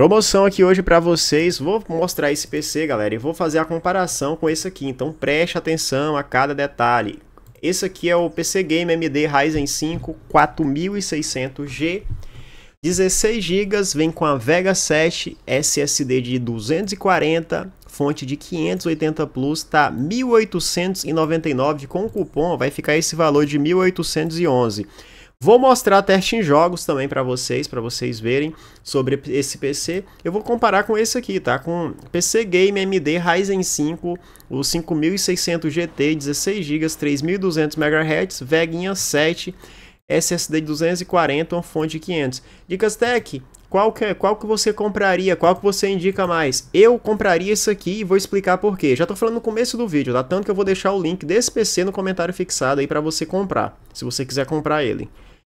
Promoção aqui hoje para vocês, vou mostrar esse PC, galera, e vou fazer a comparação com esse aqui, então preste atenção a cada detalhe. Esse aqui é o PC Game AMD Ryzen 5 4600G, 16 GB, vem com a Vega 7, SSD de 240, fonte de 580 Plus, tá 1899 com o cupom vai ficar esse valor de 1811. Vou mostrar teste em jogos também para vocês, para vocês verem sobre esse PC. Eu vou comparar com esse aqui, tá? Com PC Game AMD Ryzen 5, o 5600 GT, 16 GB, 3200 MHz, Veguinha 7, SSD 240, uma fonte de 500. Dicas Tech, qual que, qual que você compraria, qual que você indica mais? Eu compraria isso aqui e vou explicar por quê. Já tô falando no começo do vídeo, tá? Tanto que eu vou deixar o link desse PC no comentário fixado aí para você comprar, se você quiser comprar ele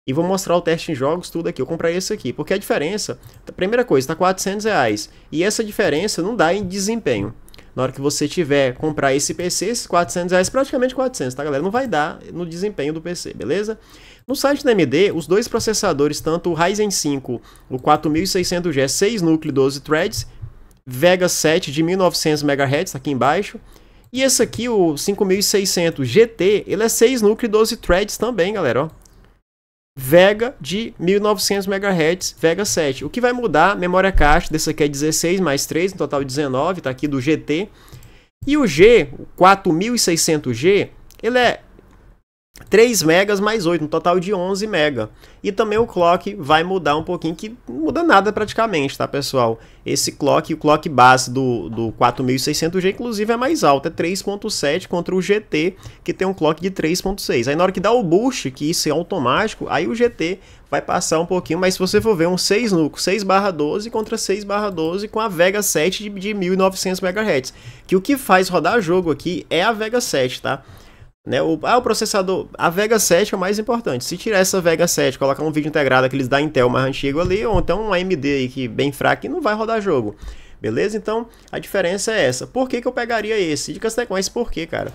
e vou mostrar o teste em jogos, tudo aqui. Eu comprei esse aqui, porque a diferença, a primeira coisa, está 400 reais. E essa diferença não dá em desempenho. Na hora que você tiver comprar esse PC, esses 400 reais, praticamente 400, tá galera? Não vai dar no desempenho do PC, beleza? No site da AMD, os dois processadores, tanto o Ryzen 5, o 4600G, 6 núcleo, 12 threads, Vega 7 de 1900 MHz, tá aqui embaixo, e esse aqui, o 5600 GT, ele é 6 núcleo e 12 threads também, galera, ó. Vega de 1900 MHz, Vega 7. O que vai mudar? Memória caixa, desse aqui é 16 mais 3, no total 19, Está aqui do GT. E o G, o 4600G, ele é 3 megas mais 8, um total de 11 mega. E também o clock vai mudar um pouquinho, que não muda nada praticamente, tá pessoal? Esse clock, o clock base do, do 4600G, inclusive é mais alto, é 3.7 contra o GT, que tem um clock de 3.6. Aí na hora que dá o boost, que isso é automático, aí o GT vai passar um pouquinho, mas se você for ver um 6 núcleo, 6 barra 12 contra 6 barra 12 com a Vega 7 de, de 1900 MHz, que o que faz rodar jogo aqui é a Vega 7, tá? Né? O, ah, o processador. A Vega 7 é o mais importante. Se tirar essa Vega 7, colocar um vídeo integrado, aqueles da Intel mais antigo ali, ou então um AMD aí que bem fraco não vai rodar jogo. Beleza? Então, a diferença é essa. Por que, que eu pegaria esse? Dicas mas por quê, cara?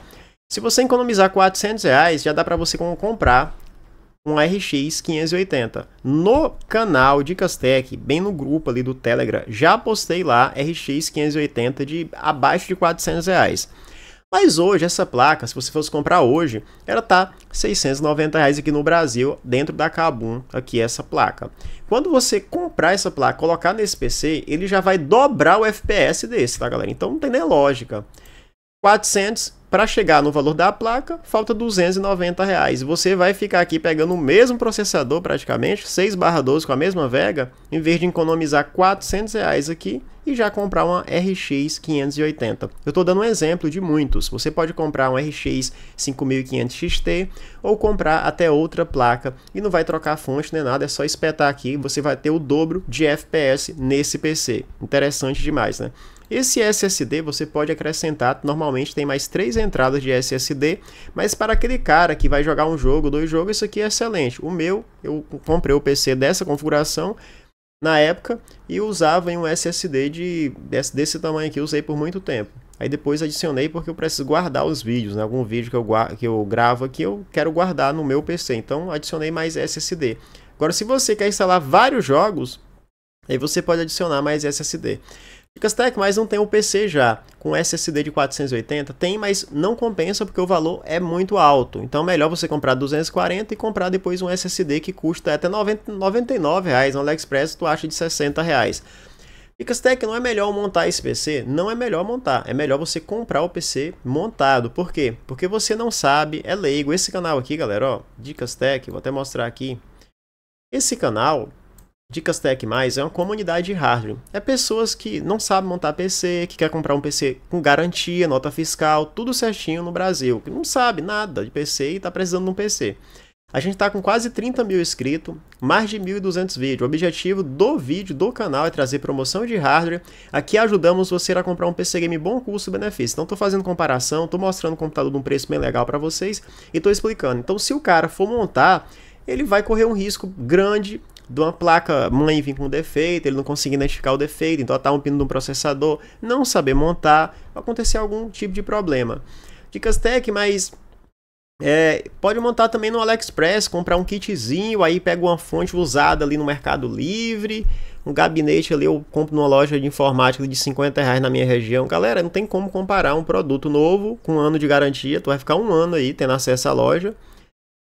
Se você economizar 400 reais, já dá para você comprar um RX 580. No canal Dicas Tech, bem no grupo ali do Telegram, já postei lá RX 580 de abaixo de 400 reais. Mas hoje, essa placa, se você fosse comprar hoje, ela tá 690 reais aqui no Brasil, dentro da Kabum, aqui essa placa. Quando você comprar essa placa, colocar nesse PC, ele já vai dobrar o FPS desse, tá galera? Então não tem nem lógica. 400 para chegar no valor da placa, falta 290 reais. Você vai ficar aqui pegando o mesmo processador praticamente, 6/12 com a mesma Vega, em vez de economizar 400 reais aqui e já comprar uma RX 580. Eu estou dando um exemplo de muitos. Você pode comprar um RX 5500 XT ou comprar até outra placa e não vai trocar fonte nem nada, é só espetar aqui, você vai ter o dobro de FPS nesse PC. Interessante demais, né? Esse SSD você pode acrescentar, normalmente tem mais três entradas de SSD, mas para aquele cara que vai jogar um jogo, dois jogos, isso aqui é excelente. O meu, eu comprei o PC dessa configuração, na época e usava em um SSD de, desse, desse tamanho aqui, usei por muito tempo. Aí depois adicionei porque eu preciso guardar os vídeos, né? algum vídeo que eu, que eu gravo aqui eu quero guardar no meu PC, então adicionei mais SSD. Agora se você quer instalar vários jogos, aí você pode adicionar mais SSD. Ficastec, mas não tem o PC já. Com SSD de 480 tem, mas não compensa porque o valor é muito alto. Então melhor você comprar 240 e comprar depois um SSD que custa até 99 reais. No AliExpress tu acha de 60 reais. Ficastec, não é melhor montar esse PC? Não é melhor montar, é melhor você comprar o PC montado. Por quê? Porque você não sabe, é leigo. Esse canal aqui, galera, ó, Dicas Tech, vou até mostrar aqui. Esse canal, Dicas Tech Mais é uma comunidade de hardware. É pessoas que não sabem montar PC, que quer comprar um PC com garantia, nota fiscal, tudo certinho no Brasil, que não sabe nada de PC e está precisando de um PC. A gente está com quase 30 mil inscritos, mais de 1.200 vídeos. O objetivo do vídeo, do canal, é trazer promoção de hardware. Aqui ajudamos você a comprar um PC Game bom custo-benefício. Então, estou fazendo comparação, estou mostrando o computador de um preço bem legal para vocês e estou explicando. Então, se o cara for montar, ele vai correr um risco grande de uma placa mãe vir com defeito, ele não conseguir identificar o defeito, então tá um pino do processador, não saber montar, acontecer algum tipo de problema. Dicas Tech, mas é, pode montar também no AliExpress, comprar um kitzinho, aí pega uma fonte usada ali no Mercado Livre, um gabinete ali eu compro numa loja de informática de 50 reais na minha região. Galera, não tem como comparar um produto novo com um ano de garantia, tu vai ficar um ano aí tendo acesso à loja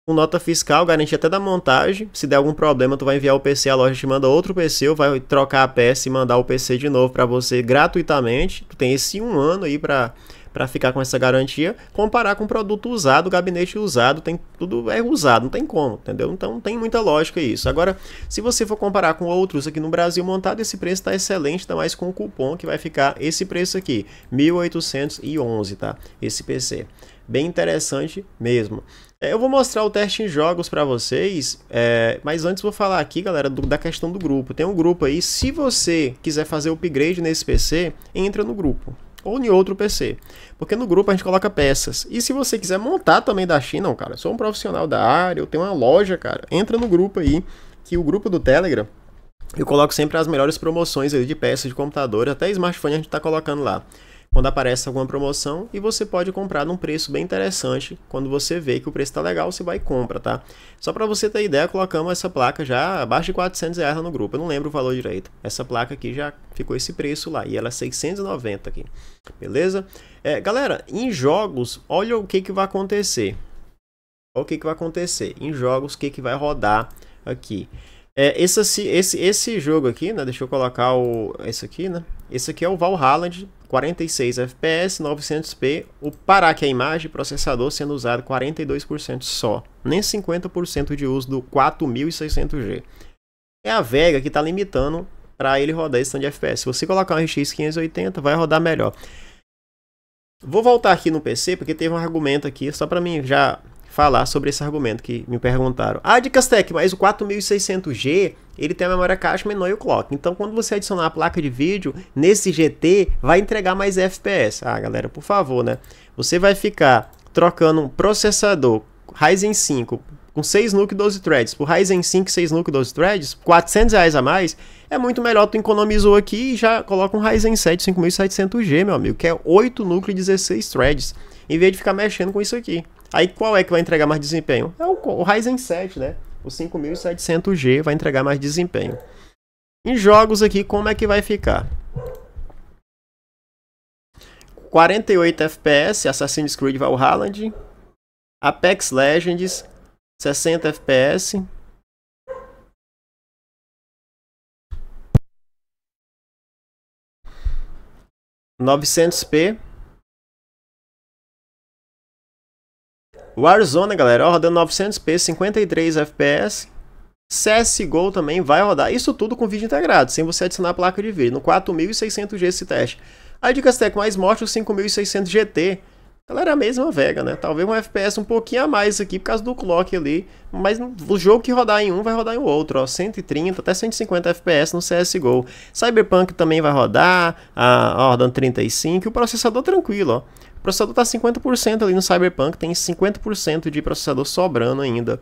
com nota fiscal, garantia até da montagem. Se der algum problema, tu vai enviar o PC, a loja te manda outro PC, ou vai trocar a peça e mandar o PC de novo para você gratuitamente. Tu tem esse um ano aí para para ficar com essa garantia, comparar com produto usado, gabinete usado, tem tudo é usado, não tem como, entendeu? Então não tem muita lógica isso. Agora, se você for comparar com outros aqui no Brasil montado, esse preço está excelente, ainda tá mais com o cupom que vai ficar esse preço aqui, 1811, tá? Esse PC. Bem interessante mesmo. É, eu vou mostrar o teste em jogos para vocês, é, mas antes vou falar aqui, galera, do, da questão do grupo. Tem um grupo aí, se você quiser fazer upgrade nesse PC, entra no grupo, ou em outro PC. Porque no grupo a gente coloca peças. E se você quiser montar também da China, não, cara, sou um profissional da área, eu tenho uma loja, cara, entra no grupo aí, que o grupo do Telegram, eu coloco sempre as melhores promoções de peças de computador, até smartphone a gente tá colocando lá quando aparece alguma promoção e você pode comprar num preço bem interessante. Quando você vê que o preço está legal, você vai e compra, tá? Só para você ter ideia, colocamos essa placa já abaixo de 400 reais no grupo. Eu não lembro o valor direito. Essa placa aqui já ficou esse preço lá e ela é 690 aqui, beleza? É, galera, em jogos, olha o que, que vai acontecer. Olha o que, que vai acontecer. Em jogos, o que, que vai rodar aqui. É, esse, esse, esse jogo aqui, né? Deixa eu colocar o, esse aqui, né? Esse aqui é o Valhalla, 46 FPS, 900p. O parar que é a imagem, processador sendo usado 42% só. Nem 50% de uso do 4600G. É a Vega que está limitando para ele rodar esse tanto de FPS. Se você colocar um RX 580, vai rodar melhor. Vou voltar aqui no PC, porque teve um argumento aqui, só para mim já falar sobre esse argumento que me perguntaram. Ah, Dicastec, mas o 4600G, ele tem a memória cache menor e o clock. Então, quando você adicionar a placa de vídeo nesse GT, vai entregar mais FPS. Ah, galera, por favor, né? Você vai ficar trocando um processador Ryzen 5 com 6 NUC 12 threads por Ryzen 5 6 NUC 12 threads, 400 reais a mais, é muito melhor tu economizou aqui e já coloca um Ryzen 7 5700G, meu amigo, que é 8 núcleos e 16 threads, em vez de ficar mexendo com isso aqui. Aí qual é que vai entregar mais desempenho? É o, o Ryzen 7, né? O 5700G vai entregar mais desempenho. Em jogos aqui, como é que vai ficar? 48 FPS, Assassin's Creed Valhalla, Apex Legends, 60 FPS. Novecentos P Warzone, galera, ó, rodando 900p, 53 FPS. CSGO também vai rodar, isso tudo com vídeo integrado, sem você adicionar a placa de vídeo, no 4600G esse teste. A Dicas mais mostra o 5600 GT, galera, é a mesma vega, né? Talvez um FPS um pouquinho a mais aqui, por causa do clock ali, mas o jogo que rodar em um vai rodar em outro, ó, 130 até 150 FPS no CSGO. Cyberpunk também vai rodar, a, ó, rodando 35, o processador tranquilo, ó processador está 50% ali no Cyberpunk, tem 50% de processador sobrando ainda.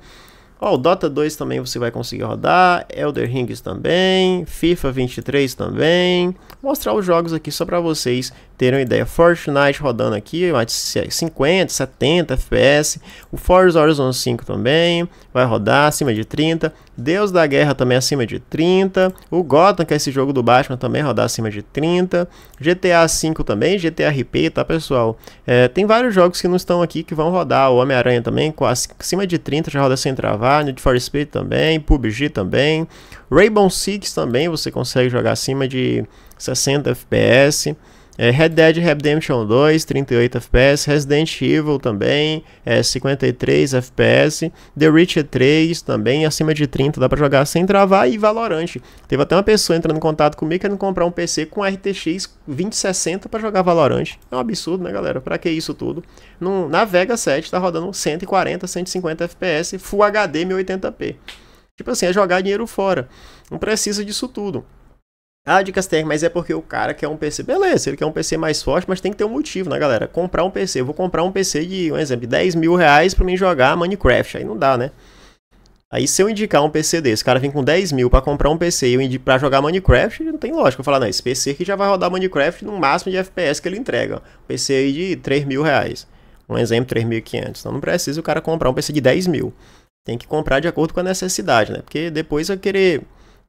Ó, oh, o Dota 2 também você vai conseguir rodar, Elder Rings também, FIFA 23 também. Vou mostrar os jogos aqui só para vocês terem uma ideia. Fortnite rodando aqui, mais 50, 70 FPS. O Forza Horizon 5 também vai rodar acima de 30. Deus da Guerra também acima de 30. O Gotham, que é esse jogo do Batman, também rodar acima de 30. GTA V também, GTA RP, tá pessoal? É, tem vários jogos que não estão aqui que vão rodar. O Homem-Aranha também, com acima de 30, já roda sem travar. Need for Speed também, PUBG também. Rainbow Six também, você consegue jogar acima de 60 FPS. É, Red Dead Redemption 2, 38 FPS, Resident Evil também, é, 53 FPS, The Witcher 3 também, acima de 30, dá para jogar sem travar, e Valorant. Teve até uma pessoa entrando em contato comigo querendo comprar um PC com RTX 2060 para jogar Valorant. É um absurdo, né, galera? Pra que isso tudo? No, na Vega 7 tá rodando 140, 150 FPS, Full HD 1080p. Tipo assim, é jogar dinheiro fora. Não precisa disso tudo. Ah, dicas técnicas, mas é porque o cara quer um PC. Beleza, ele quer um PC mais forte, mas tem que ter um motivo, né, galera? Comprar um PC. Eu vou comprar um PC de, um exemplo, 10 mil reais pra mim jogar Minecraft. Aí não dá, né? Aí se eu indicar um PC desse, o cara vem com 10 mil pra comprar um PC e eu pra jogar Minecraft, não tem lógica. Eu falar, ah, não, esse PC aqui já vai rodar Minecraft no máximo de FPS que ele entrega. Um PC aí de 3 mil reais. Um exemplo, 3.500. Então não precisa o cara comprar um PC de 10 mil. Tem que comprar de acordo com a necessidade, né? Porque depois eu querer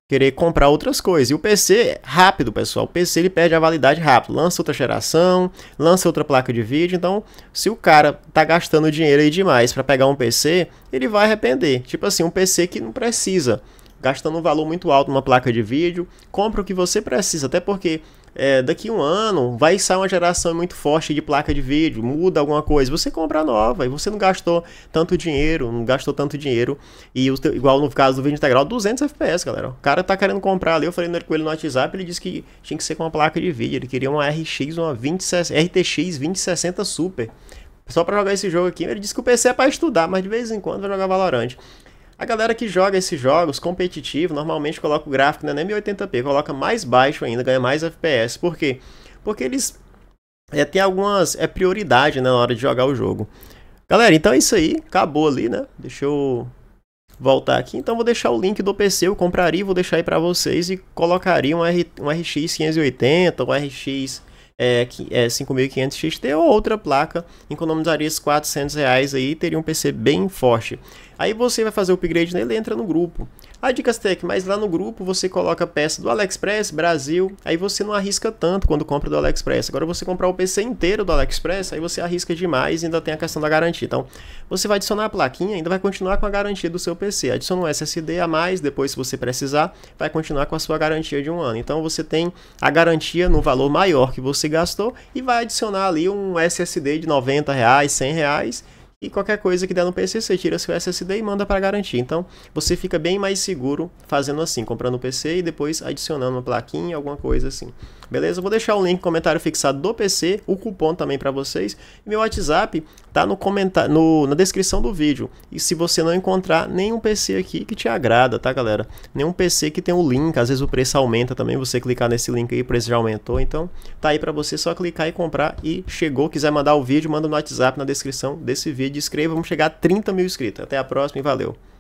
querer comprar outras coisas. E o PC, é rápido, pessoal, o PC ele perde a validade rápido. Lança outra geração, lança outra placa de vídeo. Então, se o cara tá gastando dinheiro aí demais para pegar um PC, ele vai arrepender. Tipo assim, um PC que não precisa. Gastando um valor muito alto numa placa de vídeo, compra o que você precisa. Até porque é, daqui um ano vai sair uma geração muito forte de placa de vídeo, muda alguma coisa, você compra nova e você não gastou tanto dinheiro, não gastou tanto dinheiro. E o teu, igual no caso do vídeo integral, 200 FPS, galera. O cara tá querendo comprar ali, eu falei com ele no WhatsApp, ele disse que tinha que ser com uma placa de vídeo, ele queria uma RX, uma 20, RTX 2060 Super. Só para jogar esse jogo aqui, ele disse que o PC é para estudar, mas de vez em quando vai jogar Valorant. A galera que joga esses jogos competitivo normalmente coloca o gráfico né, é nem 1080p, coloca mais baixo ainda, ganha mais FPS. Por quê? Porque eles é, têm algumas é prioridade né, na hora de jogar o jogo. Galera, então é isso aí. Acabou ali, né? Deixa eu voltar aqui. Então vou deixar o link do PC, eu compraria, vou deixar aí para vocês e colocaria um, R, um RX 580, um RX é, é 5500 XT ou outra placa, economizaria esses 400 reais aí, teria um PC bem forte. Aí você vai fazer o upgrade nele entra no grupo. A Dicas Tech, mas lá no grupo você coloca peça do AliExpress, Brasil, aí você não arrisca tanto quando compra do AliExpress. Agora você comprar o PC inteiro do AliExpress, aí você arrisca demais e ainda tem a questão da garantia. Então, você vai adicionar a plaquinha, ainda vai continuar com a garantia do seu PC. Adiciona um SSD a mais, depois se você precisar, vai continuar com a sua garantia de um ano. Então você tem a garantia no valor maior que você se gastou e vai adicionar ali um SSD de 90 reais, 100 reais e qualquer coisa que der no PC você tira seu SSD e manda para garantir. Então você fica bem mais seguro fazendo assim, comprando o um PC e depois adicionando uma plaquinha, alguma coisa assim. Beleza? vou deixar o link comentário fixado do PC, o cupom também para vocês. Meu WhatsApp tá no comentário, no, na descrição do vídeo. E se você não encontrar nenhum PC aqui que te agrada, tá, galera? Nenhum PC que tem o um link, às vezes o preço aumenta também, você clicar nesse link aí, o preço já aumentou, então tá aí para você só clicar e comprar e chegou, quiser mandar o vídeo, manda no WhatsApp na descrição desse vídeo, inscreva, vamos chegar a 30 mil inscritos. Até a próxima e valeu!